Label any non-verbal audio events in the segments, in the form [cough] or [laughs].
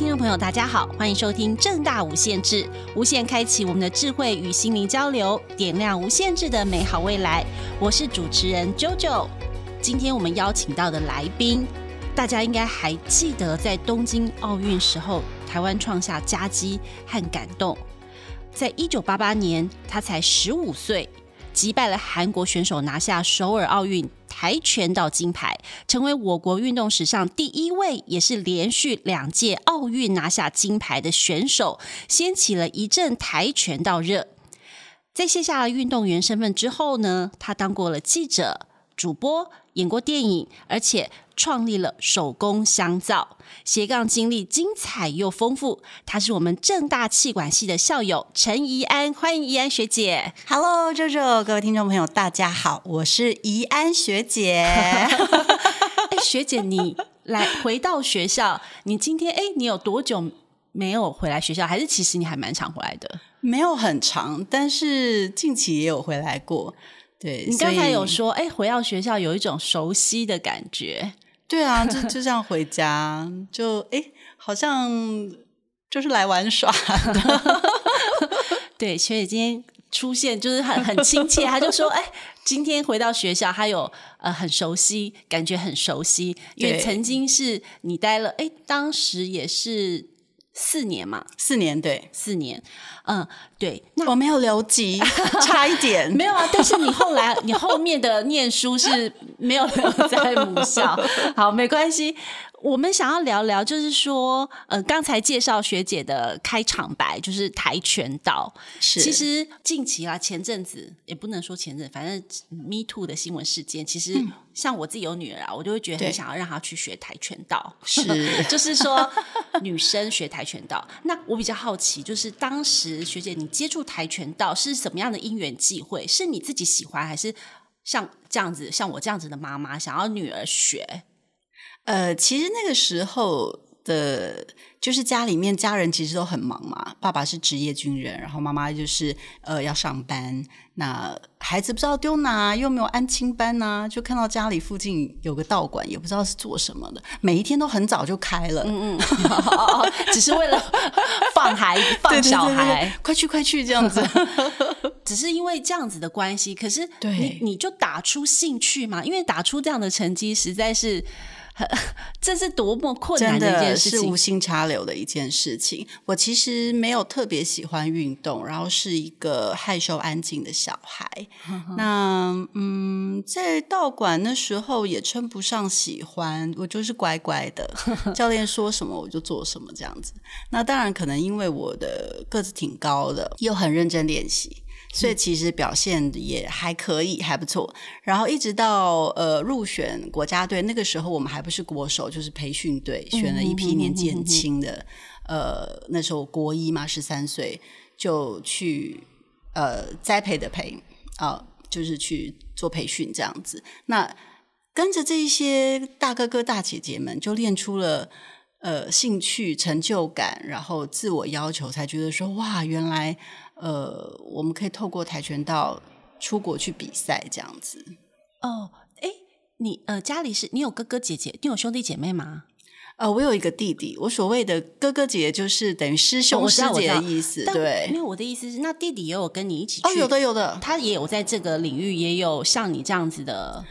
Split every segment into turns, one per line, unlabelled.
听众朋友，大家好，欢迎收听正大无限制，无限开启我们的智慧与心灵交流，点亮无限制的美好未来。我是主持人 JoJo，今天我们邀请到的来宾，大家应该还记得，在东京奥运时候，台湾创下佳绩和感动。在一九八八年，他才十五岁，击败了韩国选手，拿下首尔奥运。跆拳道金牌，成为我国运动史上第一位，也是连续两届奥运拿下金牌的选手，掀起了一阵跆拳道热。在卸下了运动员身份之后呢，他当过了记者。主播演过电影，而且创立了手工香皂，斜杠经历精彩又丰富。他是我们正大气管系的校友陈怡安，欢迎怡安学姐。Hello，周周，各位听众朋友，大家好，我是怡安学姐。[laughs] 哎，学姐，你来回到学校，你今天哎，你有多久没有回来学校？还是其实你还蛮常回来的？没有很长，但是近期也有回来过。对你刚才有说，哎，回到学校有一种熟悉的感觉。[laughs] 对啊，就 [laughs] 就像回家，就哎，好像就是来玩耍。[laughs] 对，所以今天出现就是很很亲切。他就说，哎，今天回到学校，他有呃很熟悉，感觉很熟悉，因为曾经是你待了，哎，当时也是。四年嘛，四年对，四年，嗯，对，我没有留级，差一点，[laughs] 没有啊，但是你后来你后面的念书是没有留在母校，[laughs] 好，没关系。我们想要聊聊，就是说，呃，刚才介绍学姐的开场白就是跆拳道。是，其实近期啊，前阵子也不能说前阵，反正 Me Too 的新闻事件，其实像我自己有女儿啊，我就会觉得很想要让她去学跆拳道。是，[laughs] 就是说女生学跆拳道。那我比较好奇，就是当时学姐你接触跆拳道是什么样的因缘际会？是你自己喜欢，还是像这样子，像我这样子的妈妈想要女儿学？呃，其实那个时候的，就是家里面家人其实都很忙嘛。爸爸是职业军人，然后妈妈就是呃要上班。那孩子不知道丢哪，又没有安亲班呐，就看到家里附近有个道馆，也不知道是做什么的。每一天都很早就开了，嗯嗯，[laughs] 只是为了放孩子、放小孩，快去快去这样子。[laughs] 只是因为这样子的关系，可是你你就打出兴趣嘛，因为打出这样的成绩实在是。[laughs] 这是多么困难的一件事情，是无心插柳的一件事情。我其实没有特别喜欢运动，然后是一个害羞安静的小孩。那嗯，在道馆那时候也称不上喜欢，我就是乖乖的，[laughs] 教练说什么我就做什么这样子。那当然，可能因为我的个子挺高的，又很认真练习。所以其实表现也还可以，还不错。然后一直到呃入选国家队，那个时候我们还不是国手，就是培训队，选了一批年纪很轻的。呃，那时候国一嘛，十三岁就去呃栽培的培啊，就是去做培训这样子。那跟着这些大哥哥大姐姐们，就练出了呃兴趣、成就感，然后自我要求，才觉得说哇，原来。呃，我们可以透过跆拳道出国去比赛这样子。哦，哎，你呃家里是你有哥哥姐姐，你有兄弟姐妹吗？呃，我有一个弟弟。我所谓的哥哥姐姐，就是等于师兄师姐的意思。对，因为我的意思是，那弟弟也有跟你一起去？有的，有的。他也有在这个领域也有像你这样子的。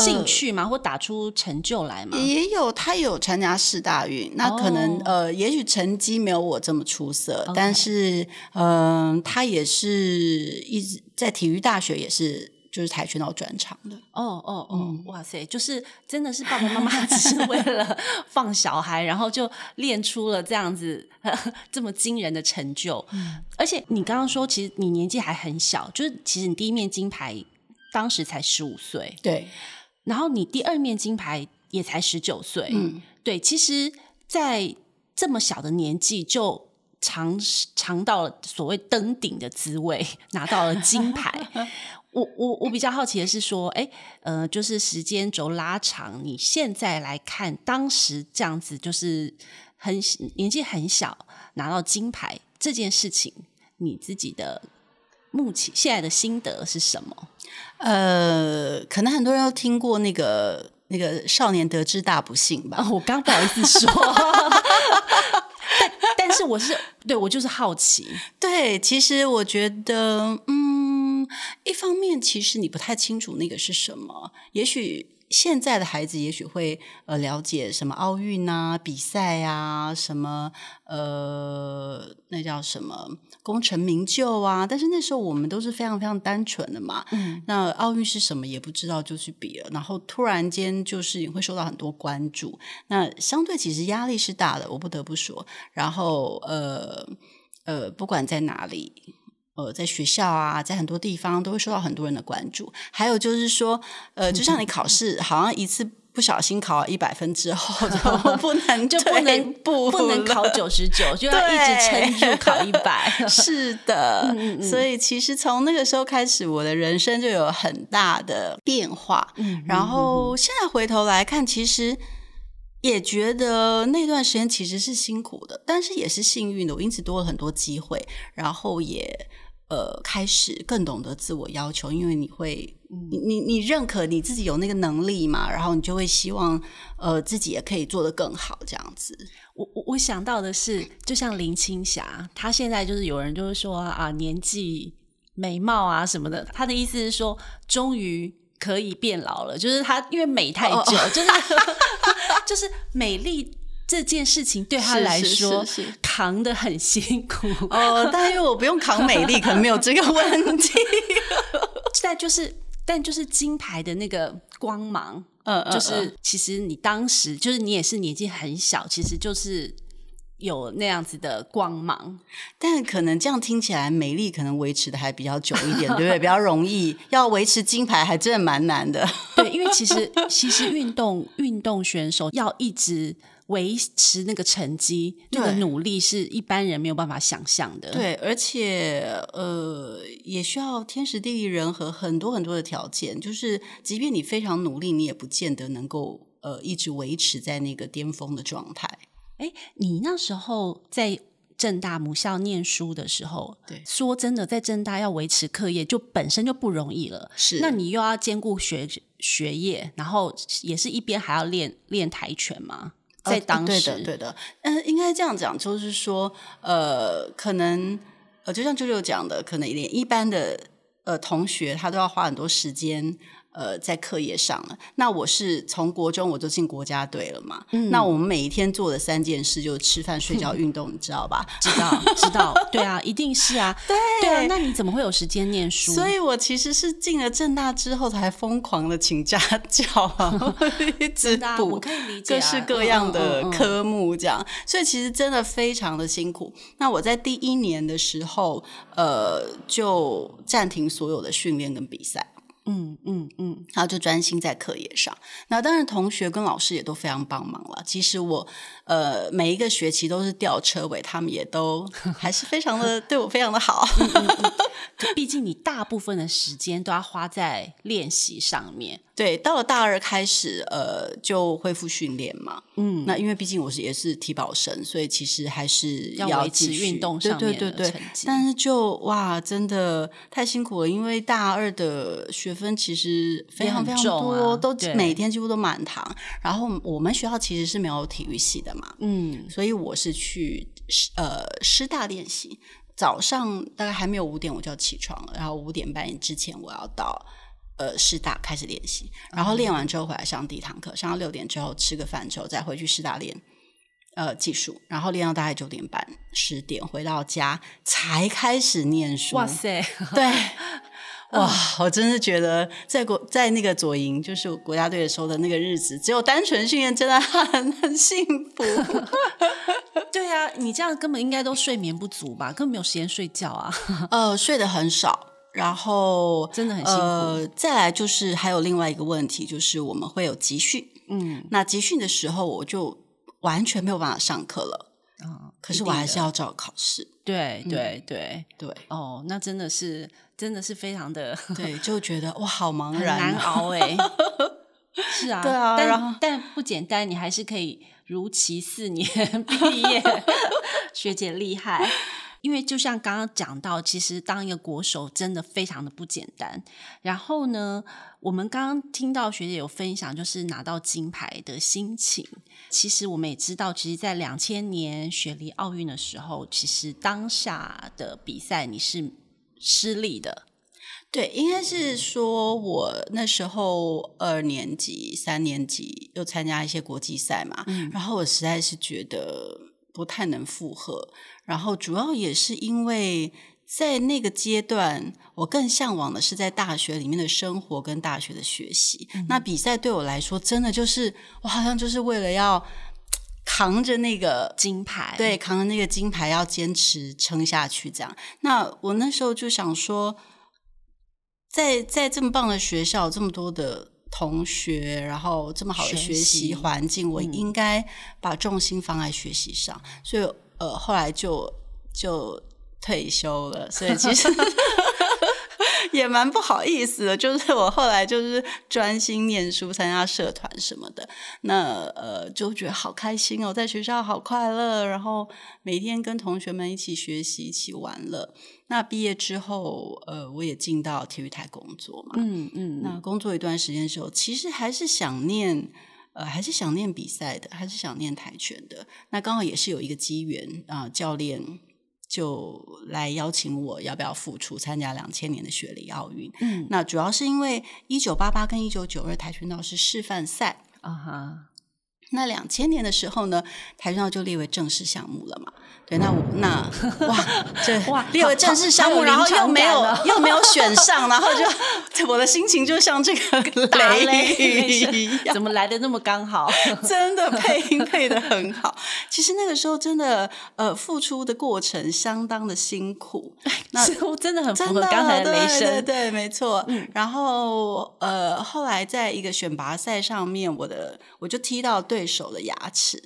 兴趣嘛，或打出成就来嘛，也有他有参加世大运，那可能呃，也许成绩没有我这么出色，但是嗯，他也是一直在体育大学也是就是跆拳道专场的。哦哦哦，哇塞，就是真的是爸爸妈妈只是为了放小孩，然后就练出了这样子 [laughs] 这么惊人的成就。而且你刚刚说，其实你年纪还很小，就是其实你第一面金牌当时才十五岁，对。然后你第二面金牌也才十九岁，嗯，对，其实在这么小的年纪就尝尝到了所谓登顶的滋味，拿到了金牌。[laughs] 我我我比较好奇的是说，哎，呃，就是时间轴拉长，你现在来看当时这样子，就是很年纪很小拿到金牌这件事情，你自己的。目前现在的心得是什么？呃，可能很多人都听过那个那个少年得志大不幸吧。我刚不好意思说，[laughs] 但但是我是对我就是好奇。对，其实我觉得，嗯，一方面其实你不太清楚那个是什么，也许。现在的孩子也许会呃了解什么奥运呐比赛啊什么呃那叫什么功成名就啊，但是那时候我们都是非常非常单纯的嘛，嗯，那奥运是什么也不知道就去比了，然后突然间就是会受到很多关注，那相对其实压力是大的，我不得不说，然后呃呃不管在哪里。呃，在学校啊，在很多地方都会受到很多人的关注。还有就是说，呃，就像你考试，好像一次不小心考一百分之后，就 [laughs] 不能就不能不不能考九十九，就要一直撑住考一百。[laughs] 是的，所以其实从那个时候开始，我的人生就有很大的变化。然后现在回头来看，其实也觉得那段时间其实是辛苦的，但是也是幸运的，我因此多了很多机会，然后也。呃，开始更懂得自我要求，因为你会，你你你认可你自己有那个能力嘛，然后你就会希望，呃，自己也可以做得更好这样子。我我我想到的是，就像林青霞，她现在就是有人就是说啊，年纪、美貌啊什么的，她的意思是说，终于可以变老了，就是她因为美太久，就是 [laughs] 就是美丽。这件事情对他来说扛的很辛苦哦，但因为我不用扛美丽，可能没有这个问题。[laughs] 但就是但就是金牌的那个光芒，嗯嗯，就是其实你当时就是你也是年纪很小，其实就是有那样子的光芒。但可能这样听起来，美丽可能维持的还比较久一点，对不对？[laughs] 比较容易要维持金牌，还真的蛮难的。对，因为其实其实运动运动选手要一直。维持那个成绩，那个努力是一般人没有办法想象的。对，而且呃，也需要天时地利人和很多很多的条件。就是，即便你非常努力，你也不见得能够呃一直维持在那个巅峰的状态。哎，你那时候在正大母校念书的时候，对，说真的，在正大要维持课业就本身就不容易了。是，那你又要兼顾学学业，然后也是一边还要练练跆拳吗？在当时，对的，嗯，应该这样讲，就是说，呃，可能，呃，就像舅舅讲的，可能连一般的呃同学，他都要花很多时间。呃，在课业上了，那我是从国中我就进国家队了嘛。嗯，那我们每一天做的三件事就是吃饭、睡觉、运动，你知道吧？知道，知道，对啊，一定是啊。[laughs] 对，对啊。那你怎么会有时间念书？所以我其实是进了正大之后才疯狂的请家教啊，正 [laughs] 大我可以理解啊，各式各样的科目这样，所以其实真的非常的辛苦。那我在第一年的时候，呃，就暂停所有的训练跟比赛。嗯嗯嗯，然后就专心在课业上。那当然，同学跟老师也都非常帮忙了。其实我呃每一个学期都是吊车尾，他们也都 [laughs] 还是非常的对我非常的好。[laughs] 毕竟你大部分的时间都要花在练习上面。对，到了大二开始，呃，就恢复训练嘛。嗯，那因为毕竟我是也是体保生，所以其实还是要维持运动上面的成绩。但是就哇，真的太辛苦了，因为大二的学分其实非常非常多，都每天几乎都满堂。然后我们学校其实是没有体育系的嘛。嗯，所以我是去呃师大练习，早上大概还没有五点我就要起床了，然后五点半之前我要到。呃，师大开始练习，然后练完之后回来上第一堂课，上到六点之后吃个饭之后再回去师大练呃技术，然后练到大概九点半十点回到家才开始念书。哇塞，对，[laughs] 哇，我真的觉得在国在那个左营就是国家队的时候的那个日子，只有单纯训练，真的 [laughs] 很很幸福。[laughs] 对呀，你这样根本应该都睡眠不足吧？根本没有时间睡觉啊。呃，睡得很少。然后真的很辛苦。再来就是还有另外一个问题，就是我们会有集训。嗯，那集训的时候我就完全没有办法上课了。嗯，可是我还是要照考试。对对对对，哦，那真的是真的是非常的，对，就觉得哇，好茫然难熬哎。是啊，[laughs] 对啊，但但不简单，你还是可以如期四年 [laughs] 毕业，学姐厉害。因为就像刚刚讲到，其实当一个国手真的非常的不简单。然后呢，我们刚刚听到学姐有分享，就是拿到金牌的心情。其实我们也知道，其实，在两千年雪梨奥运的时候，其实当下的比赛你是失利的。对，应该是说我那时候二年级、三年级又参加一些国际赛嘛，然后我实在是觉得。不太能负荷，然后主要也是因为，在那个阶段，我更向往的是在大学里面的生活跟大学的学习。那比赛对我来说，真的就是我好像就是为了要扛着那个金牌，对，扛着那个金牌要坚持撑下去这样。那我那时候就想说，在在这么棒的学校，这么多的。同学，然后这么好的学习环境，我应该把重心放在学习上，所以呃，后来就就退休了，所以其实。也蛮不好意思的，就是我后来就是专心念书、参加社团什么的。那呃，就觉得好开心哦，在学校好快乐，然后每天跟同学们一起学习、一起玩乐。那毕业之后，呃，我也进到体育台工作嘛。嗯嗯。那工作一段时间时候，其实还是想念，呃，还是想念比赛的，还是想念跆拳的。那刚好也是有一个机缘啊，教练。就来邀请我，要不要复出参加两千年的雪梨奥运？嗯，那主要是因为一九八八跟一九九二跆拳道是示范赛啊哈。那两千年的时候呢，台上就列为正式项目了嘛？对，那我那 [laughs] 哇，这哇列为正式项目，然后又没有又没有选 [laughs] 上，然后就我的心情就像这个雷雨一样，怎么来的那么刚好？[laughs] 真的配音配的很好，其实那个时候真的呃，付出的过程相当的辛苦。那真的很符合刚才的雷声，对，没错。然后呃，后来在一个选拔赛上面，我的我就踢到对。对手的牙齿，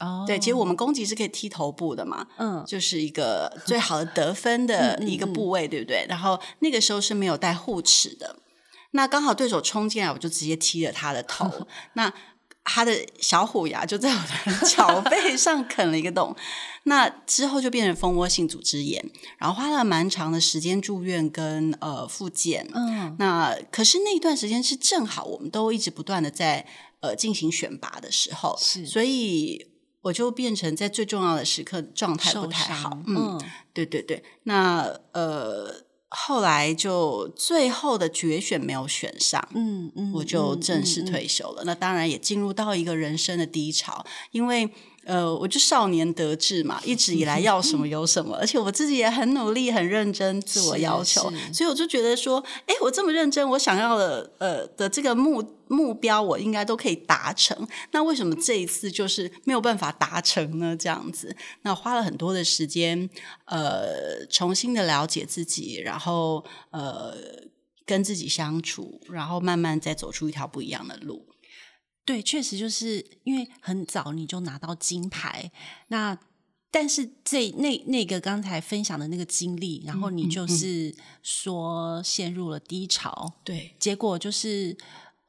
哦，对，其实我们攻击是可以踢头部的嘛，嗯，就是一个最好的得分的一个部位，对不对？然后那个时候是没有带护齿的，那刚好对手冲进来，我就直接踢了他的头，[laughs] 那。他的小虎牙就在我的脚背上啃了一个洞，[laughs] 那之后就变成蜂窝性组织炎，然后花了蛮长的时间住院跟呃复健。嗯，那可是那一段时间是正好我们都一直不断的在呃进行选拔的时候，是，所以我就变成在最重要的时刻状态不太好。嗯，对对对，那呃。后来就最后的决选没有选上，嗯嗯，我就正式退休了。那当然也进入到一个人生的低潮，因为。呃，我就少年得志嘛，一直以来要什么有什么，而且我自己也很努力、很认真、自我要求，所以我就觉得说，哎，我这么认真，我想要的，呃的这个目目标，我应该都可以达成。那为什么这一次就是没有办法达成呢？这样子，那花了很多的时间，呃，重新的了解自己，然后呃，跟自己相处，然后慢慢再走出一条不一样的路。对，确实就是因为很早你就拿到金牌，那但是这那那个刚才分享的那个经历，然后你就是说陷入了低潮，对，结果就是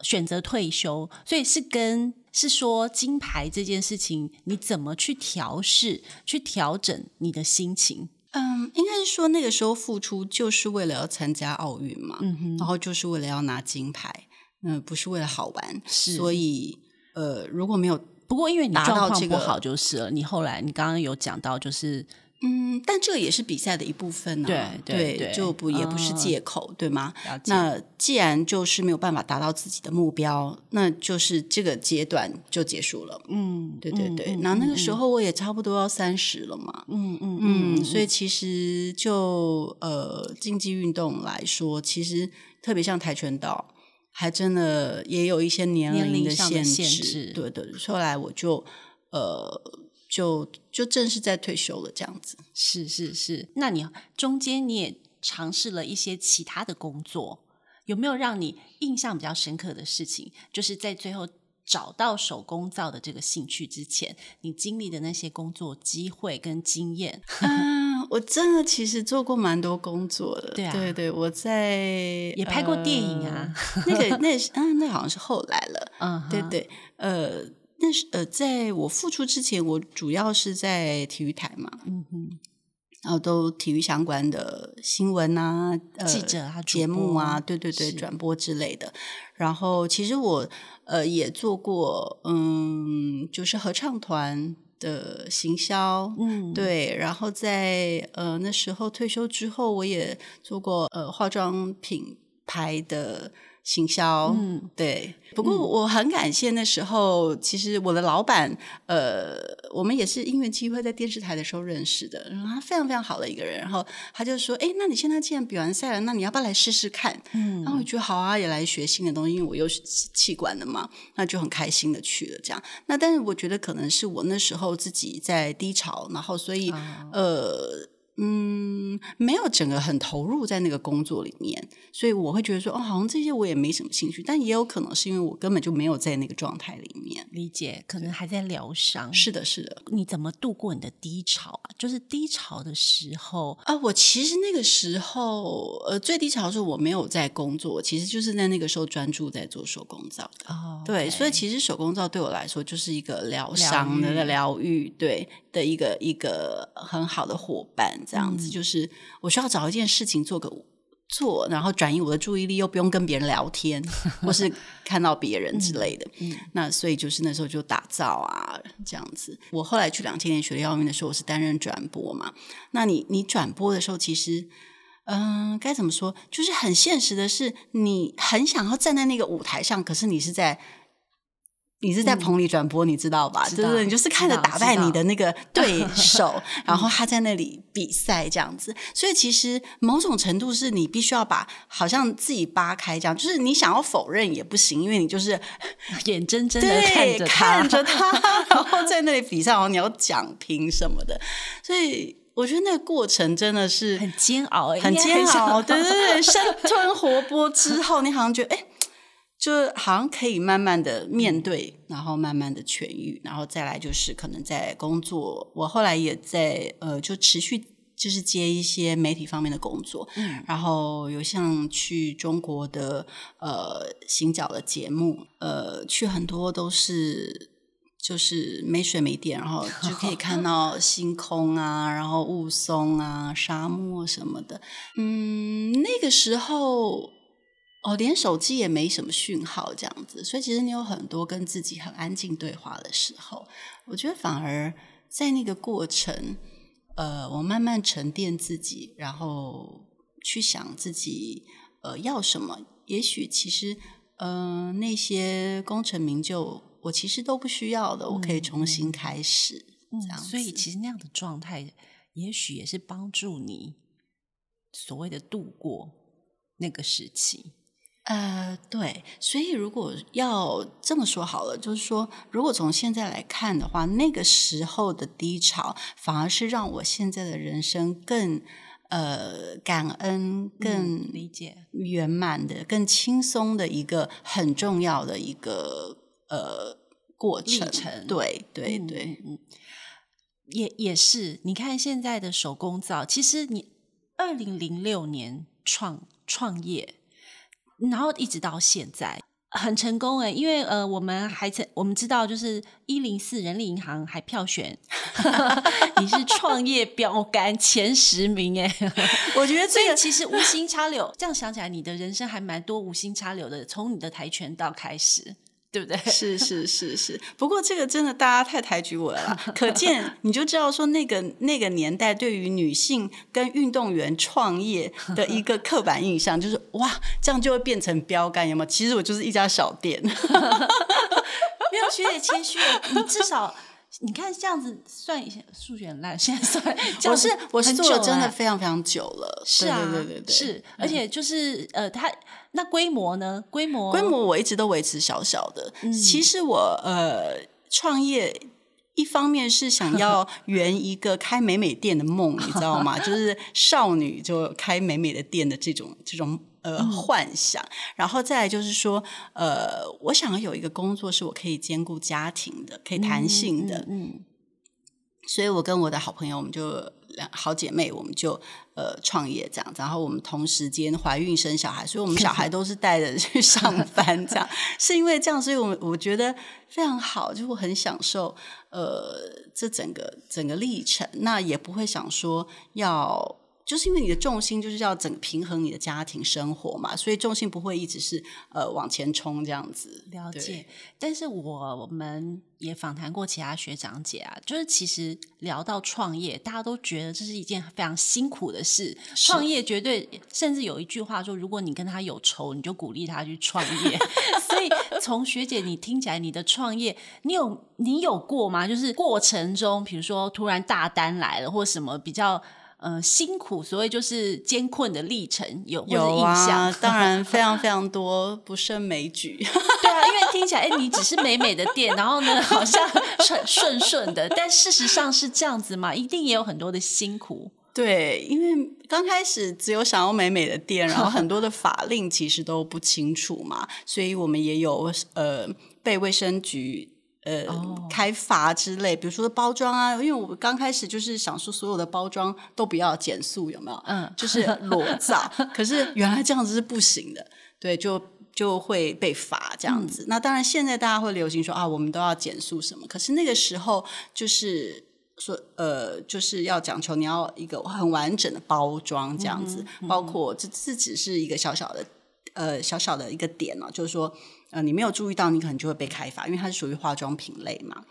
选择退休，所以是跟是说金牌这件事情，你怎么去调试、去调整你的心情？嗯，应该是说那个时候付出就是为了要参加奥运嘛，嗯然后就是为了要拿金牌。嗯，不是为了好玩，是所以呃，如果没有不过，因为你状况不好就是了。你后来你刚刚有讲到，就是嗯，但这个也是比赛的一部分呢，对对对，就不也不是借口对吗？那既然就是没有办法达到自己的目标，那就是这个阶段就结束了。嗯，对对对。那那个时候我也差不多要三十了嘛，嗯嗯嗯，所以其实就呃，竞技运动来说，其实特别像跆拳道。还真的也有一些年龄的限制，对对。后来我就呃，就就正式在退休了，这样子。是是是。那你中间你也尝试了一些其他的工作，有没有让你印象比较深刻的事情？就是在最后找到手工皂的这个兴趣之前，你经历的那些工作机会跟经验。[laughs] 我真的其实做过蛮多工作的，对对，对我在也拍过电影啊，[laughs] 那个那是嗯，那好像是后来了，嗯，对对，呃，那是呃，在我复出之前，我主要是在体育台嘛，嗯哼，然后都体育相关的新闻啊，记者啊，节目啊，对对对，转播之类的。然后其实我呃也做过，嗯，就是合唱团。的行销，嗯，对，然后在呃那时候退休之后，我也做过呃化妆品牌的。行销，嗯，对。不过我很感谢那时候，其实我的老板，呃，我们也是因缘机会在电视台的时候认识的，然他非常非常好的一个人。然后他就说：“哎，那你现在既然比完赛了，那你要不要来试试看？”嗯，然后我觉得好啊，也来学新的东西。因我又是气管的嘛，那就很开心的去了。这样，那但是我觉得可能是我那时候自己在低潮，然后所以呃。嗯，没有整个很投入在那个工作里面，所以我会觉得说，哦，好像这些我也没什么兴趣。但也有可能是因为我根本就没有在那个状态里面。理解，可能还在疗伤。是的，是的。你怎么度过你的低潮啊？就是低潮的时候啊，我其实那个时候呃，最低潮的时候我没有在工作，其实就是在那个时候专注在做手工皂。哦，对，所以其实手工皂对我来说就是一个疗伤的疗愈，对的一个一个很好的伙伴。这样子就是，我需要找一件事情做个做，然后转移我的注意力，又不用跟别人聊天，或是 [laughs] 看到别人之类的。那所以就是那时候就打造啊，这样子。我后来去两千年学的奥运的时候，我是担任转播嘛。那你你转播的时候，其实嗯该怎么说，就是很现实的是，你很想要站在那个舞台上，可是你是在。你是在棚里转播，你知道吧？对对，你就是看着打败你的那个对手，[laughs] 然后他在那里比赛这样子。所以其实某种程度是，你必须要把好像自己扒开，这样就是你想要否认也不行，因为你就是 [laughs] 眼睁睁的看着他，看着他，[laughs] 然后在那里比赛，然后你要讲评什么的。所以我觉得那个过程真的是很煎熬，很煎熬，对对，生吞活剥之后，你好像觉得哎。就好像可以慢慢的面对，然后慢慢的痊愈，然后再来就是可能在工作。我后来也在呃，就持续就是接一些媒体方面的工作，嗯，然后有像去中国的呃行脚的节目，呃，去很多都是就是没水没电，然后就可以看到星空啊，然后雾凇啊，沙漠什么的，嗯，那个时候。哦，连手机也没什么讯号这样子，所以其实你有很多跟自己很安静对话的时候。我觉得反而在那个过程，呃，我慢慢沉淀自己，然后去想自己呃要什么。也许其实，嗯，那些功成名就，我其实都不需要的，我可以重新开始。嗯，所以其实那样的状态，也许也是帮助你所谓的度过那个时期。呃，对，所以如果要这么说好了，就是说，如果从现在来看的话，那个时候的低潮，反而是让我现在的人生更呃感恩、更理解、圆满的、更轻松的一个很重要的一个呃过程。对，对，对，嗯，也也是，你看现在的手工皂，其实你二零零六年创创业。然后一直到现在，很成功哎，因为呃，我们还曾我们知道就是一零四人力银行还票选 [laughs] 你是创业标杆前十名哎，[laughs] 我觉得这个其实无心插柳，这样想起来，你的人生还蛮多无心插柳的，从你的跆拳道开始。对不对？[laughs] 是是是是，不过这个真的大家太抬举我了，[laughs] 可见你就知道说那个那个年代对于女性跟运动员创业的一个刻板印象，就是哇，这样就会变成标杆，有没有？其实我就是一家小店，不 [laughs] 有学姐谦虚，你至少。你看这样子算一下，数学很烂。[laughs] 现在算，[laughs] 我是我是做了真的非常非常久了。是啊，对对对，是。而且就是呃，它那规模呢？规模规模我一直都维持小小的。其实我呃创业，一方面是想要 [laughs] 圆一个开美美店的梦，你知道吗？就是少女就开美美的店的这种这种。呃，幻想，然后再来就是说，呃，我想有一个工作是我可以兼顾家庭的，可以弹性的，嗯，所以我跟我的好朋友，我们就两好姐妹，我们就呃创业这样，然后我们同时间怀孕生小孩，所以我们小孩都是带着去上 [laughs] 班，这样是因为这样，所以我我觉得非常好，就很享受呃这整个整个历程，那也不会想说要。就是因为你的重心就是要整平衡你的家庭生活嘛，所以重心不会一直是呃往前冲这样子。了解，但是我们也访谈过其他学长姐啊，就是其实聊到创业，大家都觉得这是一件非常辛苦的事。创业绝对，甚至有一句话说，如果你跟他有仇，你就鼓励他去创业。[laughs] 所以从学姐你听起来，你的创业，你有你有过吗？就是过程中，比如说突然大单来了，或什么比较。呃，辛苦，所以就是艰困的历程有有啊，[laughs] 当然非常非常多不胜枚举。[laughs] 对啊，因为听起来哎，你只是美美的店，然后呢，好像顺 [laughs] 顺顺的，但事实上是这样子嘛，一定也有很多的辛苦。对，因为刚开始只有想要美美的店，然后很多的法令其实都不清楚嘛，所以我们也有呃被卫生局。呃，开发之类，比如说包装啊，因为我刚开始就是想说，所有的包装都不要减速，有没有？嗯，就是裸照。[laughs] 可是原来这样子是不行的，对，就就会被罚这样子。那当然，现在大家会流行说啊，我们都要减速什么？可是那个时候就是说，呃，就是要讲求你要一个很完整的包装这样子，包括这这只是一个小小的，呃，小小的一个点啊，就是说。呃，你没有注意到，你可能就会被开发，因为它是属于化妆品类嘛。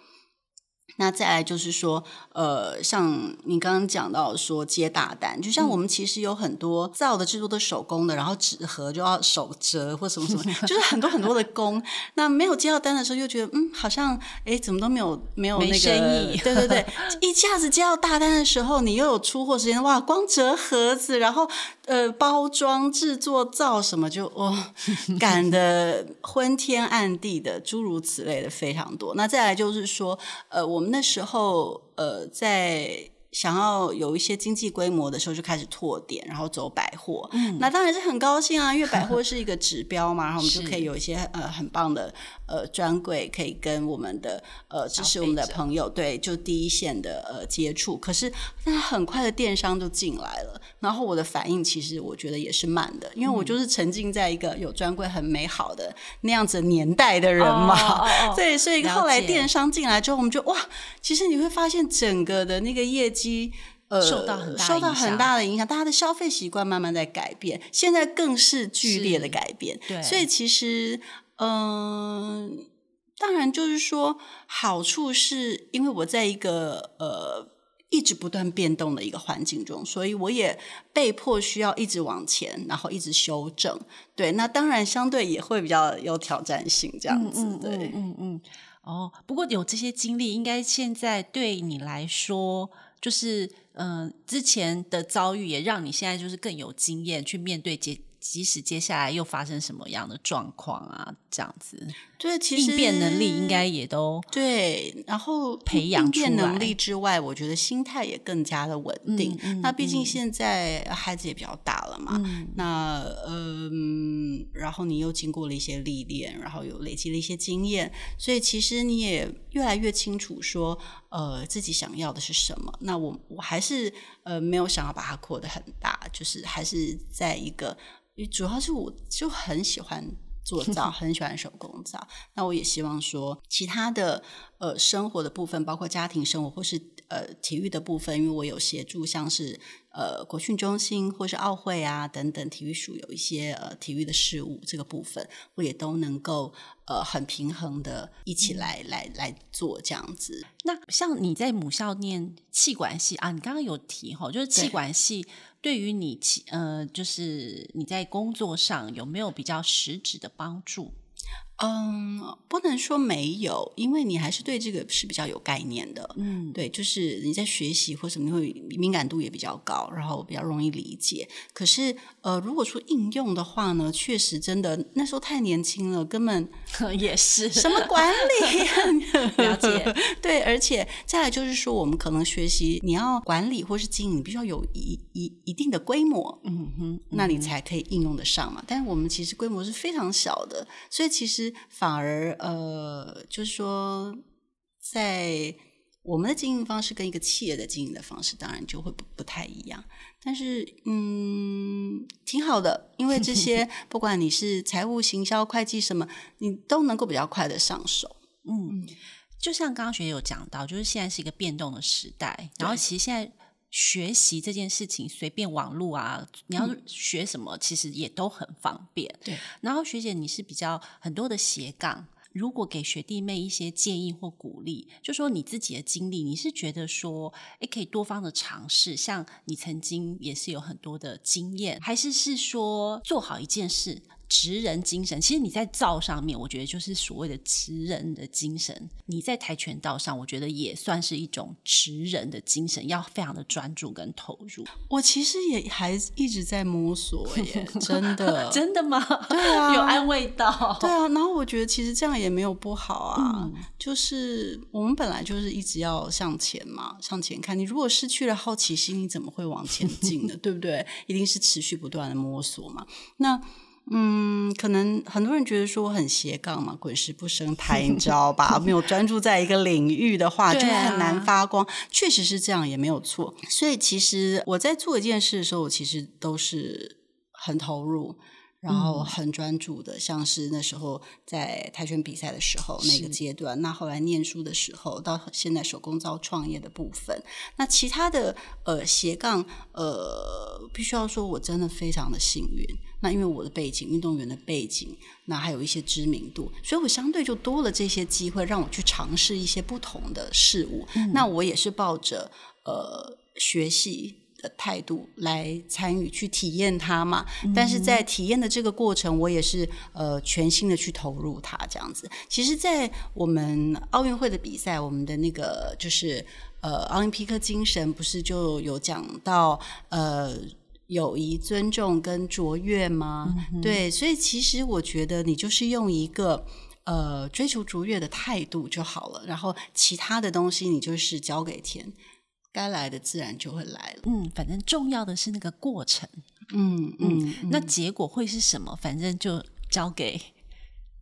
那再来就是说，呃，像你刚刚讲到说接大单，就像我们其实有很多造的、制作的手工的，然后纸盒就要手折或什么什么，[laughs] 就是很多很多的工。那没有接到单的时候，又觉得嗯，好像哎，怎么都没有没有那个，对对对，[laughs] 一下子接到大单的时候，你又有出货时间，哇，光折盒子，然后。呃，包装制作造什么就哦，赶得昏天暗地的，诸如此类的非常多。那再来就是说，呃，我们那时候呃在。想要有一些经济规模的时候，就开始拓点，然后走百货。嗯，那当然是很高兴啊，因为百货是一个指标嘛，然后我们就 [laughs] 可以有一些呃很棒的呃专柜，可以跟我们的呃支持我们的朋友，对，就第一线的呃接触。可是，但很快的电商就进来了，然后我的反应其实我觉得也是慢的，因为我就是沉浸在一个有专柜很美好的那样子年代的人嘛。[laughs] 对，所以后来电商进来之后，我们就哇，其实你会发现整个的那个业。机呃受到受到很大的影响，大家的消费习惯慢慢在改变，现在更是剧烈的改变。对，所以其实嗯，当然就是说好处是因为我在一个呃一直不断变动的一个环境中，所以我也被迫需要一直往前，然后一直修正。对，那当然相对也会比较有挑战性这样子。对，嗯嗯。哦，不过有这些经历，应该现在对你来说。就是嗯，之前的遭遇也让你现在就是更有经验去面对接，即使接下来又发生什么样的状况啊，这样子。对，其实应变能力应该也都对。然后培养应变能力之外，我觉得心态也更加的稳定。那毕竟现在孩子也比较大了嘛，那嗯，然后你又经过了一些历练，然后有累积了一些经验，所以其实你也越来越清楚说。呃，自己想要的是什么？那我我还是呃，没有想要把它扩得很大，就是还是在一个，主要是我就很喜欢做 [laughs] 造，很喜欢手工造。那我也希望说，其他的呃生活的部分，包括家庭生活或是呃体育的部分，因为我有协助，像是。呃，国训中心或是奥会啊等等，体育署有一些呃体育的事务，这个部分，我也都能够呃很平衡的一起来来来做这样子。那像你在母校念气管系啊，你刚刚有提哈，就是气管系对于你呃，就是你在工作上有没有比较实质的帮助？嗯，不能说没有，因为你还是对这个是比较有概念的，嗯，对，就是你在学习或什么，你会敏感度也比较高，然后比较容易理解。可是，呃，如果说应用的话呢，确实真的那时候太年轻了，根本 [laughs] 也是什么管理 [laughs] 了解，[laughs] 对，而且再来就是说，我们可能学习你要管理或是经营，必须要有一一一定的规模，嗯哼，那你才可以应用的上嘛。但是我们其实规模是非常小的，所以其实。反而呃，就是说，在我们的经营方式跟一个企业的经营的方式，当然就会不不太一样。但是嗯，挺好的，因为这些 [laughs] 不管你是财务、行销、会计什么，你都能够比较快的上手。嗯，就像刚刚学姐有讲到，就是现在是一个变动的时代，然后其实现在。学习这件事情，随便网络啊，你要学什么，其实也都很方便。对。然后学姐，你是比较很多的斜杠，如果给学弟妹一些建议或鼓励，就说你自己的经历，你是觉得说，哎，可以多方的尝试，像你曾经也是有很多的经验，还是是说做好一件事？职人精神，其实你在造上面，我觉得就是所谓的职人的精神。你在跆拳道上，我觉得也算是一种职人的精神，要非常的专注跟投入。我其实也还一直在摸索耶，真的，[laughs] 真的吗？对啊，[laughs] 有安慰到。对啊，然后我觉得其实这样也没有不好啊，就是我们本来就是一直要向前嘛，向前看。你如果失去了好奇心，你怎么会往前进呢？[laughs] 对不对？一定是持续不断的摸索嘛。那嗯，可能很多人觉得说我很斜杠嘛，滚石不生胎，你知道吧？[laughs] 没有专注在一个领域的话，就很难发光。确实是这样，也没有错。所以其实我在做一件事的时候，我其实都是很投入。然后很专注的，像是那时候在跆拳比赛的时候那个阶段，那后来念书的时候，到现在手工造创业的部分，那其他的呃斜杠呃，必须要说我真的非常的幸运，那因为我的背景运动员的背景，那还有一些知名度，所以我相对就多了这些机会让我去尝试一些不同的事物。那我也是抱着呃学习。的态度来参与去体验它嘛，但是在体验的这个过程，我也是呃全心的去投入它这样子。其实，在我们奥运会的比赛，我们的那个就是呃奥林匹克精神，不是就有讲到呃友谊、尊重跟卓越吗？对，所以其实我觉得你就是用一个呃追求卓越的态度就好了，然后其他的东西你就是交给天。该来的自然就会来了。嗯，反正重要的是那个过程。嗯嗯，那结果会是什么？反正就交给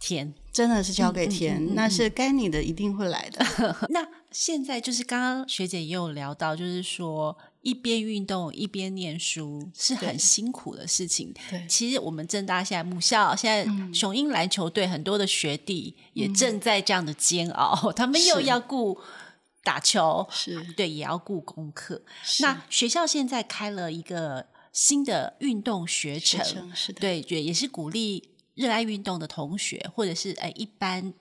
天，真的是交给天。那是该你的一定会来的。[laughs] 那现在就是刚刚学姐也有聊到，就是说一边运动一边念书是很辛苦的事情。对，其实我们正大现在母校现在雄鹰篮球队很多的学弟也正在这样的煎熬，[laughs] 他们又要顾。打球是对，也要顾功课。那学校现在开了一个新的运动学程，是的，对，也也是鼓励热爱运动的同学，或者是哎，一般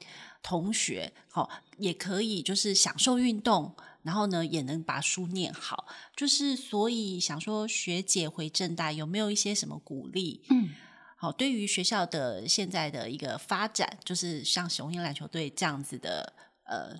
同学，好，也可以就是享受运动，然后呢，也能把书念好。就是所以想说，学姐回正大有没有一些什么鼓励？嗯，好，对于学校的现在的一个发展，就是像雄鹰篮球队这样子的，呃。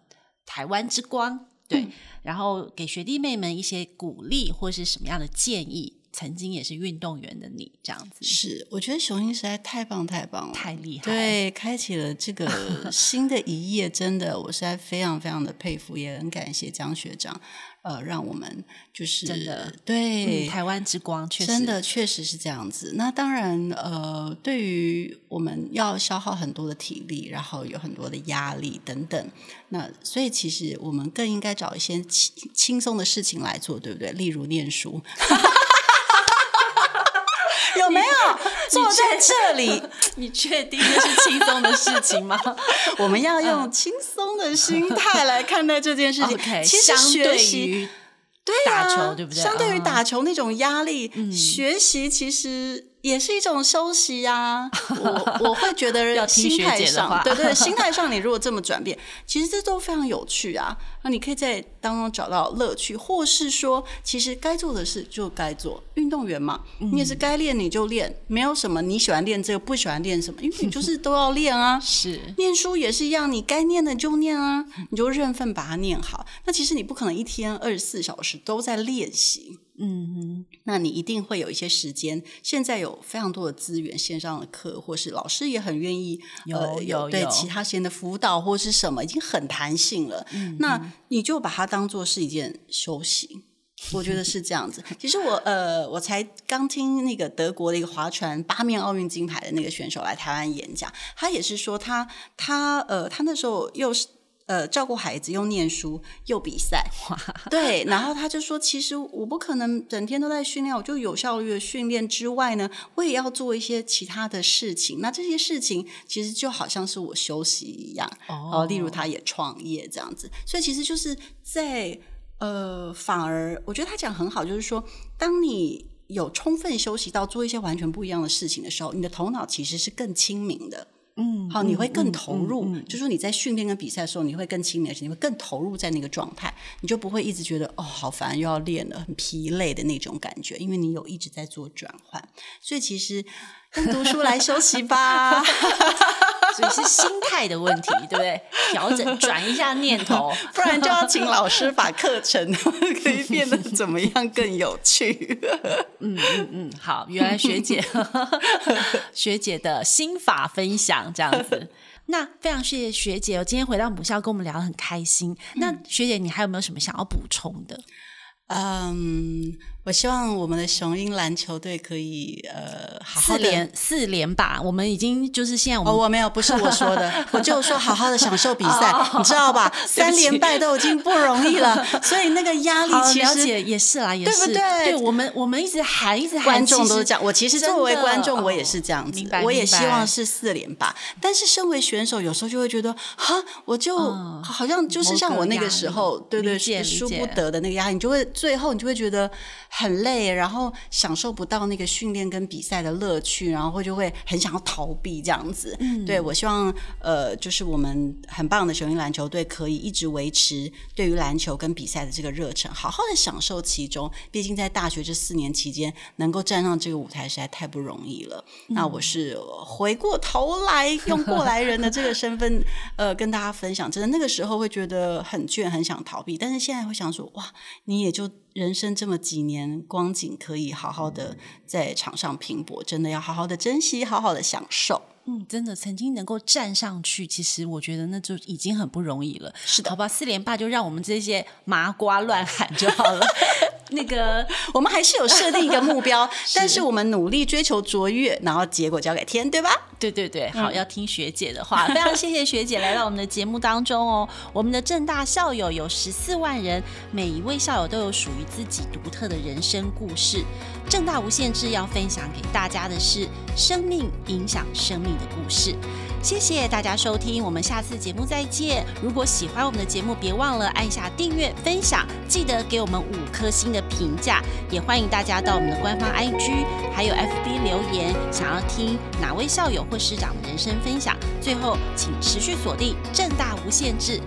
台湾之光，对，然后给学弟妹们一些鼓励或是什么样的建议。曾经也是运动员的你，这样子是我觉得雄鹰实在太棒太棒了，太厉害！对，[laughs] 开启了这个 [laughs] 新的一页，真的，我实在非常非常的佩服，也很感谢江学长，呃，让我们就是真的对台湾之光，确实确实是这样子。那当然，呃，对于我们要消耗很多的体力，然后有很多的压力等等，那所以其实我们更应该找一些轻轻松的事情来做，对不对？例如念书。[laughs] [laughs] 有没有坐在这里？[laughs] 你确定这是轻松的事情吗？[laughs] 我们要用轻松的心态来看待这件事情。其实，学习对呀，相对于打球那种压力，学习其实。也是一种休息呀，[laughs] 我我会觉得心态上，对对，[laughs] 心态上你如果这么转变，其实这都非常有趣啊。那你可以在当中找到乐趣，或是说，其实该做的事就该做。运动员嘛，你也是该练你就练，没有什么你喜欢练这个不喜欢练什么，因为你就是都要练啊。[laughs] 是，念书也是一样，你该念的就念啊，你就认份把它念好。那其实你不可能一天二十四小时都在练习。嗯那你一定会有一些时间。现在有非常多的资源，线上的课，或是老师也很愿意呃有对其他时间的辅导或是什么，已经很弹性了。那你就把它当做是一件修行，我觉得是这样子。[laughs] 其实我呃，我才刚听那个德国的一个划船八面奥运金牌的那个选手来台湾演讲，他也是说他他呃，他那时候又是。呃，照顾孩子又念书又比赛，对，然后他就说，其实我不可能整天都在训练，我就有效率的训练之外呢，我也要做一些其他的事情。那这些事情其实就好像是我休息一样，哦，例如他也创业这样子，所以其实就是在呃，反而我觉得他讲很好，就是说，当你有充分休息到做一些完全不一样的事情的时候，你的头脑其实是更清明的。嗯，好，你会更投入，就是你在训练跟比赛的时候，你会更轻盈，你会更投入在那个状态，你就不会一直觉得哦，好烦，又要练了，很疲累的那种感觉，因为你有一直在做转换，所以其实。
读书来休
息吧，[laughs] 所以是心态的问题，对不对？调整转一下念头，[laughs] 不然就要请老师把课程可以变得怎么样更有趣。[laughs] 嗯嗯嗯，好，原来学姐学姐的心法分享这样子，那非常谢谢学姐，我今天回到母校跟我们聊得很开心。那学姐，你还有没有什么想要补充的？嗯。我希望我们的雄鹰篮球队可以呃，好好四连四连吧。我们已经就是现在我们我没有不是我说的，[laughs] 我就说好好的享受比赛，你知道吧？三连败都已经不容易了，[laughs] 所以那个压力其实也是啦，也是对不对？对我们我们一直喊一直喊，观众都是这样。我其实作为观众，我也是这样子，我也希望是四连吧。但是身为选手，有时候就会觉得哈，我就好像就是像我那个时候，对对，输不得的那个压力，你就会最后你就会觉得。很累，然后享受不到那个训练跟比赛的乐趣，然后就会很想要逃避这样子。嗯，对，我希望呃，就是我们很棒的雄鹰篮球队可以一直维持对于篮球跟比赛的这个热忱，好好的享受其中。毕竟在大学这四年期间，能够站上这个舞台实在太不容易了。那我是回过头来用过来人的这个身份，呃，跟大家分享，真的那个时候会觉得很倦，很想逃避，但是现在会想说，哇，你也就。人生这么几年光景，可以好好的在场上拼搏，真的要好好的珍惜，好好的享受。嗯，真的，曾经能够站上去，其实我觉得那就已经很不容易了。是，的，好吧，四连霸就让我们这些麻瓜乱喊就好了。[laughs] 那个，我们还是有设定一个目标，[laughs] 但是我们努力追求卓越，然后结果交给天，对吧？对对对，好，要听学姐的话，非常谢谢学姐来到我们的节目当中哦。我们的正大校友有十四万人，每一位校友都有属于自己独特的人生故事。正大无限制要分享给大家的是生命影响生命的故事。谢谢大家收听，我们下次节目再见。如果喜欢我们的节目，别忘了按下订阅、分享，记得给我们五颗星的评价。也欢迎大家到我们的官方 IG 还有 FB 留言，想要听哪位校友或师长的人生分享。最后，请持续锁定正大无限制。